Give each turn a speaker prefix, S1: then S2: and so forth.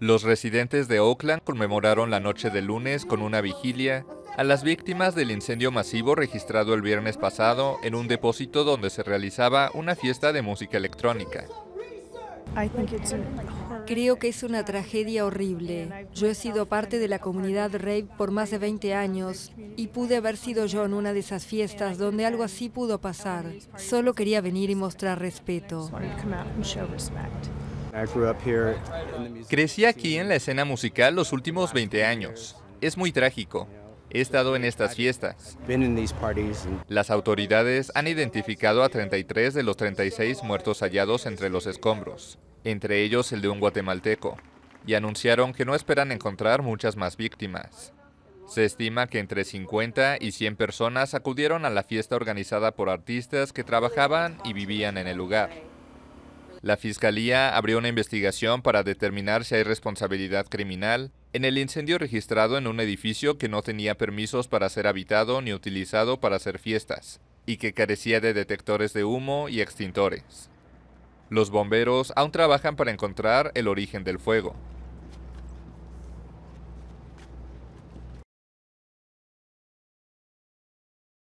S1: Los residentes de Oakland conmemoraron la noche de lunes con una vigilia a las víctimas del incendio masivo registrado el viernes pasado en un depósito donde se realizaba una fiesta de música electrónica.
S2: Creo que es una tragedia horrible. Yo he sido parte de la comunidad rave por más de 20 años y pude haber sido yo en una de esas fiestas donde algo así pudo pasar. Solo quería venir y mostrar respeto.
S1: Crecí aquí en la escena musical los últimos 20 años. Es muy trágico. He estado en estas fiestas. Las autoridades han identificado a 33 de los 36 muertos hallados entre los escombros, entre ellos el de un guatemalteco, y anunciaron que no esperan encontrar muchas más víctimas. Se estima que entre 50 y 100 personas acudieron a la fiesta organizada por artistas que trabajaban y vivían en el lugar. La Fiscalía abrió una investigación para determinar si hay responsabilidad criminal en el incendio registrado en un edificio que no tenía permisos para ser habitado ni utilizado para hacer fiestas, y que carecía de detectores de humo y extintores. Los bomberos aún trabajan para encontrar el origen del fuego.